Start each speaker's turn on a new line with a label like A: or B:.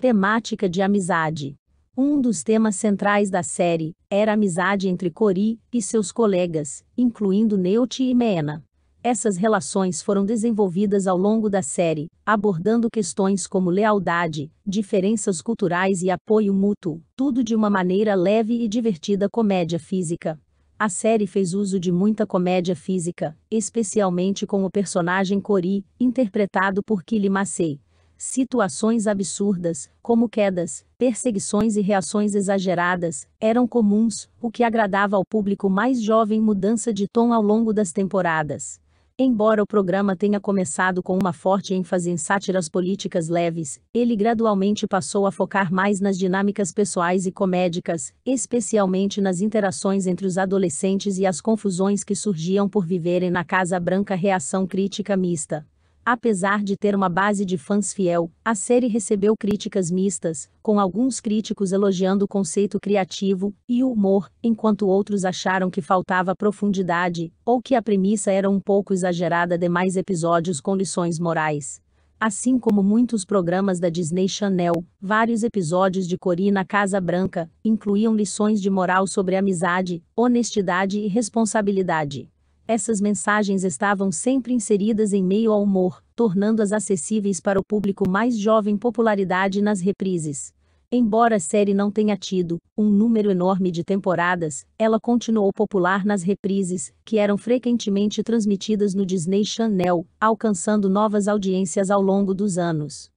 A: Temática de amizade. Um dos temas centrais da série era a amizade entre Cori e seus colegas, incluindo Neut e Meena. Essas relações foram desenvolvidas ao longo da série, abordando questões como lealdade, diferenças culturais e apoio mútuo, tudo de uma maneira leve e divertida comédia física. A série fez uso de muita comédia física, especialmente com o personagem Cori, interpretado por Kili Massey, Situações absurdas, como quedas, perseguições e reações exageradas, eram comuns, o que agradava ao público mais jovem mudança de tom ao longo das temporadas. Embora o programa tenha começado com uma forte ênfase em sátiras políticas leves, ele gradualmente passou a focar mais nas dinâmicas pessoais e comédicas, especialmente nas interações entre os adolescentes e as confusões que surgiam por viverem na Casa Branca reação crítica mista. Apesar de ter uma base de fãs fiel, a série recebeu críticas mistas, com alguns críticos elogiando o conceito criativo e o humor, enquanto outros acharam que faltava profundidade, ou que a premissa era um pouco exagerada demais episódios com lições morais. Assim como muitos programas da Disney Channel, vários episódios de Corina Casa Branca incluíam lições de moral sobre amizade, honestidade e responsabilidade. Essas mensagens estavam sempre inseridas em meio ao humor, tornando-as acessíveis para o público mais jovem popularidade nas reprises. Embora a série não tenha tido um número enorme de temporadas, ela continuou popular nas reprises, que eram frequentemente transmitidas no Disney Channel, alcançando novas audiências ao longo dos anos.